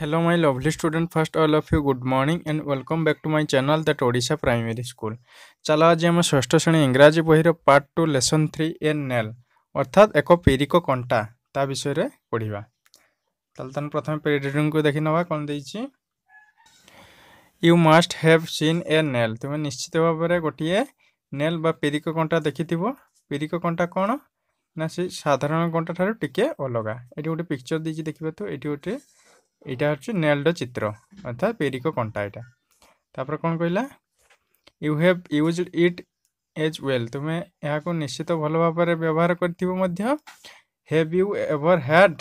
Hello my lovely student first all of you good morning and welcome back to my channel that Odisha Primary School ଚାଲ ଆଜି ଆମେ ଷଷ୍ଠ ଶ୍ରେଣୀ ଇଂରାଜୀ ବହିର part two lesson three an nail ଅର୍ଥାତ୍ ଏକ ପେରିକ କଣ୍ଟା ତା ବିଷୟରେ ପଢ଼ିବା ତାହେଲେ ତାହେଲେ ପ୍ରଥମେ ପେରିଡିଙ୍ଗକୁ ଦେଖି ନେବା କ'ଣ ଦେଇଛି you must have seen a nail ତୁମେ ନିଶ୍ଚିତ ଭାବରେ ଗୋଟିଏ ନେଲ୍ ବା ପେରିକ କଣ୍ଟା ଦେଖିଥିବ ପେରିକ କଣ୍ଟା କ'ଣ ନା ସେ ସାଧାରଣ କଣ୍ଟା ଠାରୁ ଟିକିଏ ଅଲଗା ଏଠି ଗୋଟେ ପିକ୍ଚର ଦେଇଛି ଦେଖିବା ତ ଏଠି ଗୋଟେ यहाँ हूँ नेल्ड चित्र अर्थात पेरिक कंटा यहाँ तापर कौन कहला you have use it as well तुम्हें यहाँ निश्चित भल भाव व्यवहार करव एवर हेड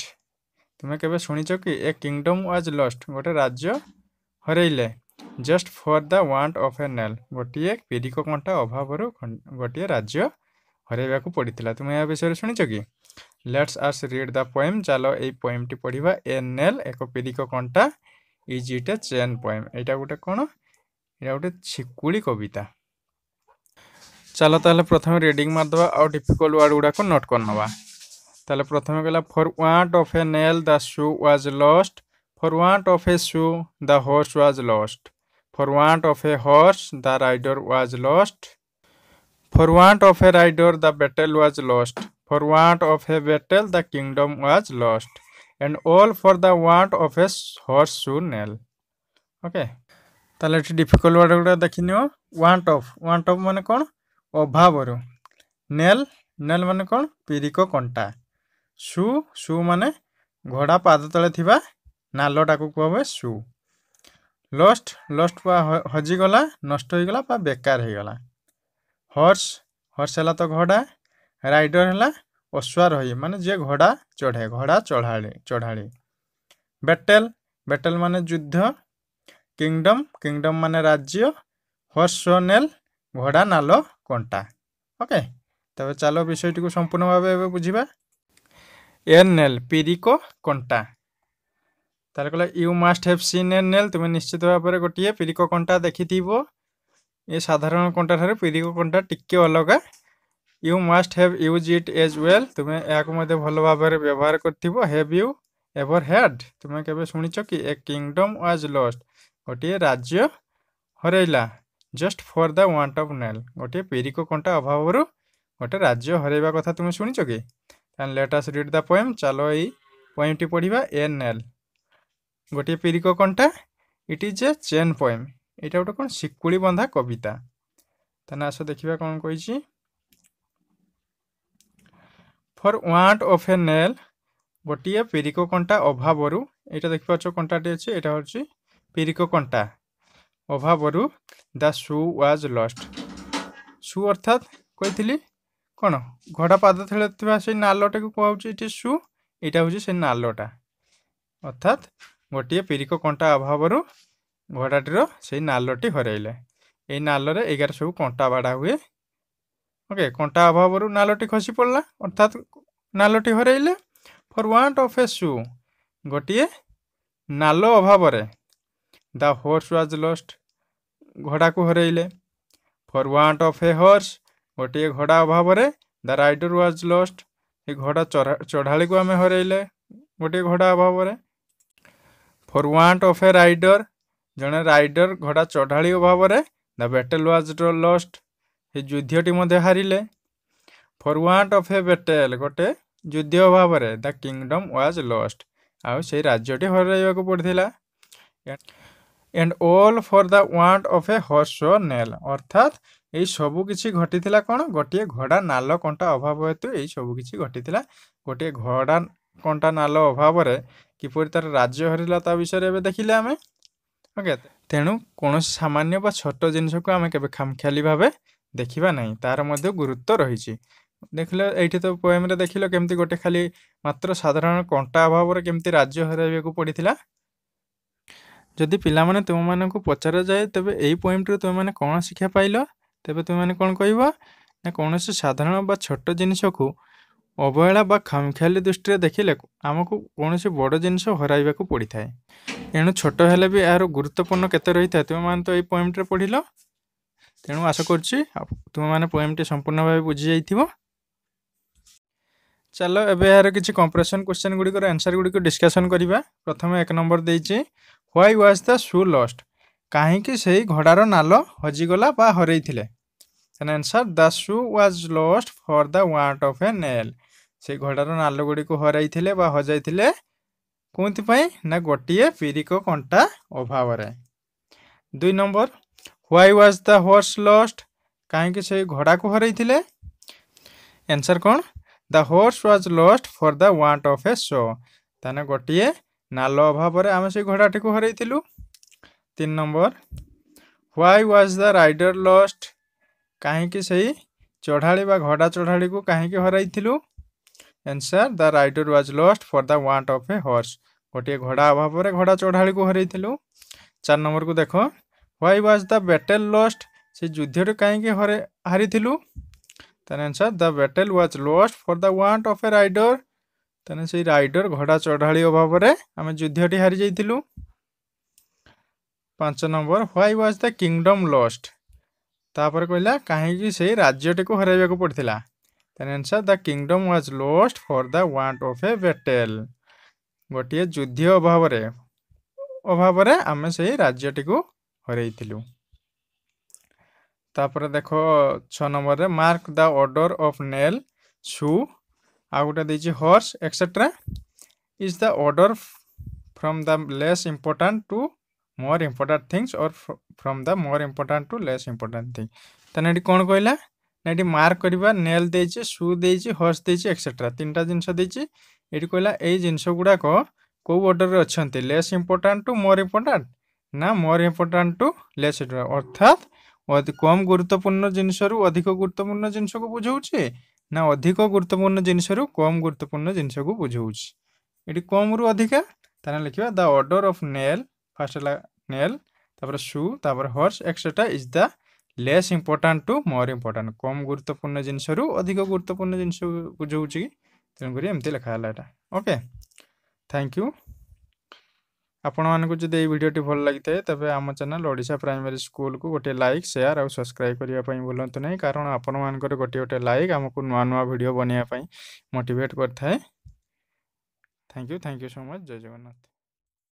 तुम्हें केवे शुच कि ए किंगडम व्वाज लस्ट गोटे राज्य हर just for the want of a nail गोटे पेरिक कंटा अभाव गोटे राज्य हरवाक पड़ता तुम्हें यह विषय शुच कि let's us read the poem ଚାଲ ଏଇ ପୋଏମଟି ପଢ଼ିବା ଏନ୍ ଏଲ୍ ଏକ ପେରିକ କଣ୍ଟା is it a chain poem ଏଇଟା ଗୋଟେ କ'ଣ ଏଇଟା ଗୋଟେ ଛିକୁଳି କବିତା ଚାଲ ତାହେଲେ ପ୍ରଥମେ ରିଡ଼ିଂ ମାରିଦେବା ଆଉ ଡିଫିକଲ୍ଟ ୱାର୍ଡ଼ ଗୁଡ଼ାକୁ ନୋଟ୍ କରିନେବା ତାହେଲେ ପ୍ରଥମେ କହିଲା for want of a nail the shoe was lost for want of a shoe the horse was lost for want of a horse the rider was lost for want of a rider the battle was lost For want of a battle the kingdom was lost, and all for the want of a horse shoe nail. Okay. তাহলে এটি difficult word গুলো দেখি নিও want of want of মানে কোণ অভাবর nail nail মানে কোণ পিরিক কণ্টা সু সু মানে ঘোড়া পাদ তলে থিবা নালটাকু কুয়া হয় সু লস্ট লস্ট বা হজিগলা নষ্ট হয়ে গলা বা বেকার হয়ে গলা হর্স হর্স হল তো ঘোড়া ରାଇଡର ହେଲା ଅଶ୍ୱାରୋହୀ ମାନେ ଯିଏ ଘୋଡ଼ା ଚଢ଼େ ଘୋଡ଼ା ଚଢ଼ାଳି ଚଢ଼ାଳି ବ୍ୟାଟେଲ ବ୍ୟାଟେଲ ମାନେ ଯୁଦ୍ଧ କିଙ୍ଗଡମ୍ କିଙ୍ଗଡମ୍ ମାନେ ରାଜ୍ୟ হর্স নেল ঘোড়া নালো কন্টা ওকে তবে চালো বিষয়টিকে সম্পূর্ণভাবে এবার বুঝবা এর নেল পিরিকো কন্টা তাহলে কলে you must have seen a nail তুমি নিশ্চিত ভাবে গোটিয়ে পিরিকো কন্টা দেখিথিব এ সাধারণ কন্টা ঠার পিরিকো কন্টা টিকে অলগা you must have use it as well তুমি ଏହାକୁ ମଧ୍ୟ ଭଲ ଭାବରେ ବ୍ୟବହାର କରିଥିବ ହ୍ୟାଭ୍ ୟୁ ଏଭର୍ ହ୍ୟାଡ୍ ତୁମେ କେବେ ଶୁଣିଛ କି ଏ କିଙ୍ଗଡ଼ମ୍ ୱାଜ୍ ଲଷ୍ଟ ଗୋଟିଏ ରାଜ୍ୟ ହରାଇଲା just for the want of nail ଗୋଟିଏ ପେରିକ କଣ୍ଟା ଅଭାବରୁ ଗୋଟେ ରାଜ୍ୟ ହରାଇବା କଥା ତୁମେ ଶୁଣିଛ କି ତାହେଲେ ଲେଟସ୍ ରିଡ୍ ଦ ପୋଏମ୍ ଚାଲ ଏଇ ପୋଏମ୍ଟି ପଢ଼ିବା ଏ ନେଲ୍ ଗୋଟିଏ ପେରିକ କଣ୍ଟା it is a chain poem ଏଇଟା ଗୋଟେ କ'ଣ ଶିକୁଳି ବନ୍ଧା କବିତା ତାହେଲେ ଆସ ଦେଖିବା କ'ଣ କହିଛି for want of a nail ଗୋଟିଏ ପେରିକ କଣ୍ଟା ଅଭାବରୁ ଏଇଟା ଦେଖିପାରୁଛ କଣ୍ଟାଟି ଅଛି ଏଇଟା ହେଉଛି ପେରିକ କଣ୍ଟା ଅଭାବରୁ ଦ ସୁ ୱାଜ୍ ଲଷ୍ଟ ସୁ ଅର୍ଥାତ୍ କହିଥିଲି କ'ଣ ଘୋଡ଼ା ପାଦ ତଳେ ଥିବା ସେଇ ନାଲଟାକୁ କୁହାହେଉଛି ଏଠି ସୁ ଏଇଟା ହେଉଛି ସେ ନାଲଟା ଅର୍ଥାତ୍ ଗୋଟିଏ ପେରିକ କଣ୍ଟା ଅଭାବରୁ ଘୋଡ଼ାଟିର ସେଇ ନାଲଟି ହରାଇଲେ ଏଇ ନାଲରେ ଏଗାର ସବୁ କଣ୍ଟା ବାଡ଼ା ହୁଏ ওকে কণ্টা অভাবরু নালটি খসি পড়লা অর্থাৎ নালটি হরাইলে for want of a shoe গোটিয়ে নাল অভাবরে দ্য হোর্স ওয়াজ লস্ট ঘোড়াকু হরাইলে for want of a horse ଗୋଟିଏ ଘୋଡ଼ା ଅଭାବରେ ଦ ରାଇଡର୍ ୱାଜ୍ ଲଷ୍ଟ ଏ ଘୋଡ଼ା ଚଢ଼ାଳିକୁ ଆମେ ହରାଇଲେ ଗୋଟିଏ ଘୋଡ଼ା ଅଭାବରେ for want of a rider ଜଣେ ରାଇଡର୍ ଘୋଡ଼ା ଚଢ଼ାଳି ଅଭାବରେ ଦ ବେଟେଲ୍ ୱାଜ୍ ଲଷ୍ଟ ସେ ଯୁଦ୍ଧଟି ମଧ୍ୟ ହାରିଲେ for want of a battle ଗୋଟେ ଯୁଦ୍ଧ ଅଭାବରେ ଦ କିଙ୍ଗଡ଼ମ୍ ୱାଜ୍ ଲଷ୍ଟ ଆଉ ସେଇ ରାଜ୍ୟଟି ହରାଇବାକୁ ପଡ଼ିଥିଲା and all for the want of a horse nail ଅର୍ଥାତ୍ ଏଇ ସବୁ କିଛି ଘଟିଥିଲା କ'ଣ ଗୋଟିଏ ଘୋଡ଼ା ନାଲ କଣ୍ଟା ଅଭାବ ହେତୁ ଏଇ ସବୁ କିଛି ଘଟିଥିଲା ଗୋଟିଏ ଘୋଡ଼ା କଣ୍ଟା ନାଲ ଅଭାବରେ କିପରି ତା'ର ରାଜ୍ୟ ହରିଲା ତା ବିଷୟରେ ଏବେ ଦେଖିଲେ ଆମେ ଓକେ ତେଣୁ କୌଣସି ସାମାନ୍ୟ ବା ଛୋଟ ଜିନିଷକୁ ଆମେ କେବେ ଖାମଖିଆଲି ଭାବେ ଦେଖିବା ନାହିଁ ତାର ମଧ୍ୟ ଗୁରୁତ୍ୱ ରହିଛି ଦେଖିଲ ଏଇଠି ତ ପୋଏମ୍ରେ ଦେଖିଲ କେମିତି ଗୋଟେ ଖାଲି ମାତ୍ର ସାଧାରଣ କଣ୍ଟା ଅଭାବରେ କେମିତି ରାଜ୍ୟ ହରାଇବାକୁ ପଡ଼ିଥିଲା ଯଦି ପିଲାମାନେ ତୁମମାନଙ୍କୁ ପଚରାଯାଏ ତେବେ ଏଇ ପୋଏମ୍ଟରୁ ତୁମେମାନେ କ'ଣ ଶିକ୍ଷା ପାଇଲ ତେବେ ତୁମେମାନେ କ'ଣ କହିବ ନା କୌଣସି ସାଧାରଣ ବା ଛୋଟ ଜିନିଷକୁ ଅବହେଳା ବା ଖାମଖିଆଲି ଦୃଷ୍ଟିରେ ଦେଖିଲେ ଆମକୁ କୌଣସି ବଡ଼ ଜିନିଷ ହରାଇବାକୁ ପଡ଼ିଥାଏ ଏଣୁ ଛୋଟ ହେଲେ ବି ଏହାର ଗୁରୁତ୍ୱପୂର୍ଣ୍ଣ କେତେ ରହିଥାଏ ତୁମେମାନେ ତ ଏଇ ପଏଣ୍ଟରେ ପଢ଼ିଲ ତେଣୁ ଆଶା କରୁଛି ତୁମେମାନେ ପୋଏମ୍ଟି ସମ୍ପୂର୍ଣ୍ଣ ଭାବେ ବୁଝିଯାଇଥିବ ଚାଲ ଏବେ ଏହାର କିଛି କମ୍ପ୍ରେସନ୍ କ୍ୱେଶ୍ଚନ୍ ଗୁଡ଼ିକର ଆନ୍ସର୍ ଗୁଡ଼ିକୁ ଡିସ୍କସନ୍ କରିବା ପ୍ରଥମେ ଏକ ନମ୍ବର ଦେଇଛି ହ୍ୱାଇ ୱାଜ୍ ଦ ସୁ ଲଷ୍ଟ କାହିଁକି ସେହି ଘୋଡ଼ାର ନାଲ ହଜିଗଲା ବା ହରେଇଥିଲେ N answer the shoe was lost for the want of a nail ସେହି ଘୋଡ଼ାର ନାଲ ଗୁଡ଼ିକୁ ହରାଇଥିଲେ ବା ହଜାଇଥିଲେ କେଉଁଥିପାଇଁ ନା ଗୋଟିଏ ପିରିକ କଣ୍ଟା ଅଭାବରେ ଦୁଇ number why was the horse lost कहीं से घोड़ा को हर थे एनसर कौन the horse was lost for the want of a shoe तेने गोटे नाल अभाव आम से घोड़ाटी को हर तीन number why was the rider lost कहीं से चढ़ाड़ी घोड़ा चढ़ाड़ी को कहीं हरईलु answer the rider was lost for the want of a horse गोटे घोड़ा अभाव घोड़ा चढ़ाड़ी को हर चार नंबर को देखो why was the battle lost से युद्ध कहीं हरे हारी तेन answer the battle was lost for the want of a rider तेन से राइडर घोड़ा चढ़ाई अभाव आम युद्ध हारी जा पांच number why was the kingdom lost तापर कहला कहीं से राज्यटी को हरवाक पड़ता तेन answer the kingdom was lost for the want of a battle गोटे युद्ध अभाव अभाव आम से राज्यटी को ହରାଇଥିଲୁ ତାପରେ ଦେଖ ଛଅ ନମ୍ବରରେ mark the order of nail shoe ଆଉ ଗୋଟେ ଦେଇଛି horse etcetera is the order from the less important to more important things or from the more important to less important thing ତାହେଲେ ଏଠି କ'ଣ କହିଲା ନା ଏଠି ମାର୍କ କରିବା ନେଲ୍ ଦେଇଛି ସୁ ଦେଇଛି ହର୍ସ ଦେଇଛି ଏକ୍ସେଟ୍ରା ତିନିଟା ଜିନିଷ ଦେଇଛି ଏଠି କହିଲା ଏଇ ଜିନିଷ ଗୁଡ଼ାକ କେଉଁ ଅର୍ଡ଼ରରେ ଅଛନ୍ତି less important to more important না মোর ইম্পর্টান্ট টু লেস অর্থাৎ কম গুরুত্বপূর্ণ জিনিসরু অধিক গুরুত্বপূর্ণ জিনিসকে বুঝাଉଛି না অধিক গুরুত্বপূর্ণ জিনিসরু কম গুরুত্বপূর্ণ জিনিসকে বুঝাଉଛି এটি কমরু অধিকা তাহলে লিখবা the order of nail first হল নেল তারপরে সু তারপরে horse etcetera is the less important to more important কম গুরুত্বপূর্ণ জিনিসরু অধিক গুরুত্বপূর্ণ জিনিস বুঝাଉଛି তেমনি এমতি লেখা হল এটা ওকে থ্যাংক ইউ आपण जब जो भिडटे भल लगी है तेज आम चेल ओडा प्राइमरी स्कूल को गोटे लाइक सेयार आउ सब्सक्राइब करने भूलं ना कारण आपण मान गोटे गोटे लाइक आमको नुआ नुआ भिड बनवाई मोटेट करें thank you thank you so much जय जगन्नाथ